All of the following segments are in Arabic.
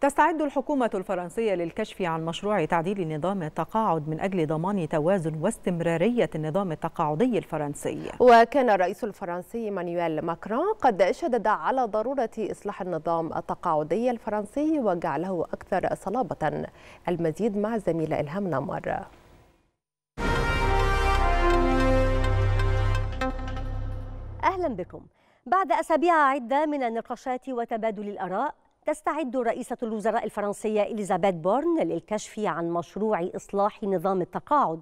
تستعد الحكومة الفرنسية للكشف عن مشروع تعديل نظام التقاعد من أجل ضمان توازن واستمرارية النظام التقاعدي الفرنسي وكان الرئيس الفرنسي مانويل ماكرون قد شدد على ضرورة إصلاح النظام التقاعدي الفرنسي وجعله أكثر صلابة المزيد مع الزميلة إلهام نمر أهلا بكم بعد أسابيع عدة من النقاشات وتبادل الآراء تستعد رئيسة الوزراء الفرنسية إليزابيث بورن للكشف عن مشروع إصلاح نظام التقاعد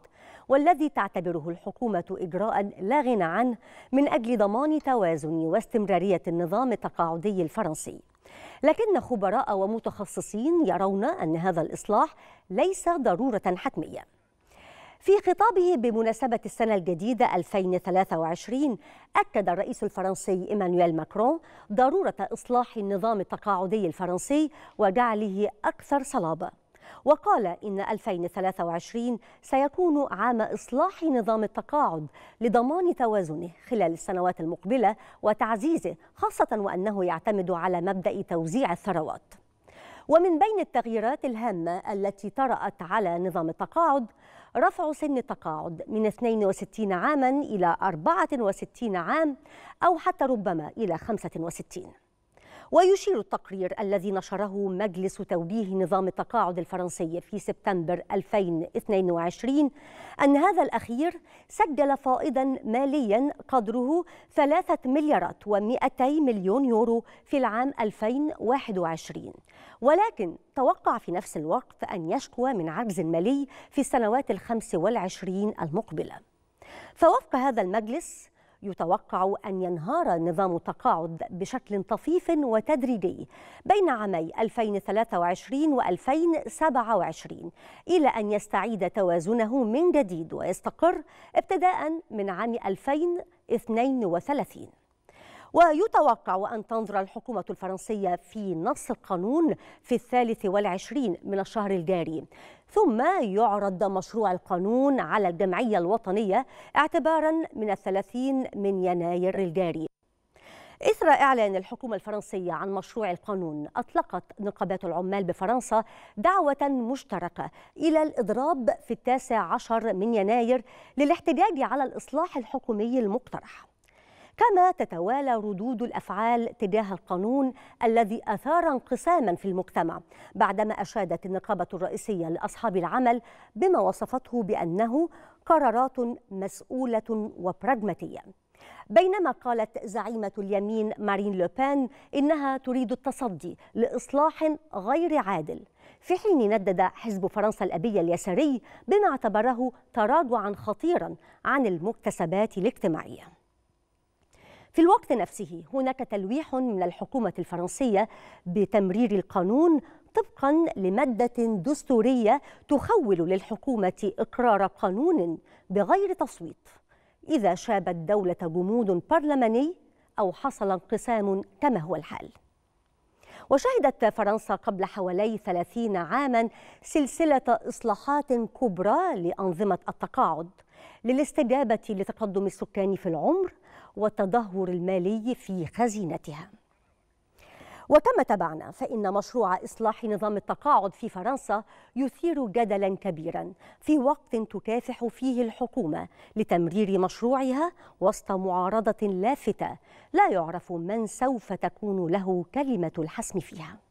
والذي تعتبره الحكومة إجراء لا غنى عنه من أجل ضمان توازن واستمرارية النظام التقاعدي الفرنسي لكن خبراء ومتخصصين يرون أن هذا الإصلاح ليس ضرورة حتمية في خطابه بمناسبة السنة الجديدة 2023 أكد الرئيس الفرنسي إيمانويل ماكرون ضرورة إصلاح النظام التقاعدي الفرنسي وجعله أكثر صلابة وقال إن 2023 سيكون عام إصلاح نظام التقاعد لضمان توازنه خلال السنوات المقبلة وتعزيزه خاصة وأنه يعتمد على مبدأ توزيع الثروات ومن بين التغييرات الهامة التي طرأت على نظام التقاعد رفع سن التقاعد من 62 عاما إلى 64 عام أو حتى ربما إلى 65 ويشير التقرير الذي نشره مجلس توجيه نظام التقاعد الفرنسي في سبتمبر 2022 أن هذا الأخير سجل فائضا ماليا قدره 3 مليارات و200 مليون يورو في العام 2021 ولكن توقع في نفس الوقت أن يشكو من عجز مالي في السنوات الخمس والعشرين المقبلة فوفق هذا المجلس يتوقع أن ينهار نظام التقاعد بشكل طفيف وتدريجي بين عامي 2023 و 2027 إلى أن يستعيد توازنه من جديد ويستقر ابتداء من عام 2032 ويتوقع أن تنظر الحكومة الفرنسية في نص القانون في الثالث والعشرين من الشهر الجاري ثم يعرض مشروع القانون على الجمعية الوطنية اعتبارا من الثلاثين من يناير الجاري إثر إعلان الحكومة الفرنسية عن مشروع القانون أطلقت نقابات العمال بفرنسا دعوة مشتركة إلى الإضراب في التاسع عشر من يناير للاحتجاج على الإصلاح الحكومي المقترح كما تتوالى ردود الافعال تجاه القانون الذي اثار انقساما في المجتمع بعدما اشادت النقابه الرئيسيه لاصحاب العمل بما وصفته بانه قرارات مسؤوله وبراجماتيه بينما قالت زعيمة اليمين مارين لوبان إنها تريد التصدي لإصلاح غير عادل في حين ندد حزب فرنسا الابي اليساري بما اعتبره تراجعا خطيرا عن المكتسبات الاجتماعية في الوقت نفسه هناك تلويح من الحكومة الفرنسية بتمرير القانون طبقا لمادة دستورية تخول للحكومة إقرار قانون بغير تصويت إذا شابت دولة جمود برلماني أو حصل انقسام كما هو الحال وشهدت فرنسا قبل حوالي 30 عاما سلسلة إصلاحات كبرى لأنظمة التقاعد للاستجابة لتقدم السكان في العمر والتدهور المالي في خزينتها وكما تابعنا فإن مشروع إصلاح نظام التقاعد في فرنسا يثير جدلا كبيرا في وقت تكافح فيه الحكومة لتمرير مشروعها وسط معارضة لافتة لا يعرف من سوف تكون له كلمة الحسم فيها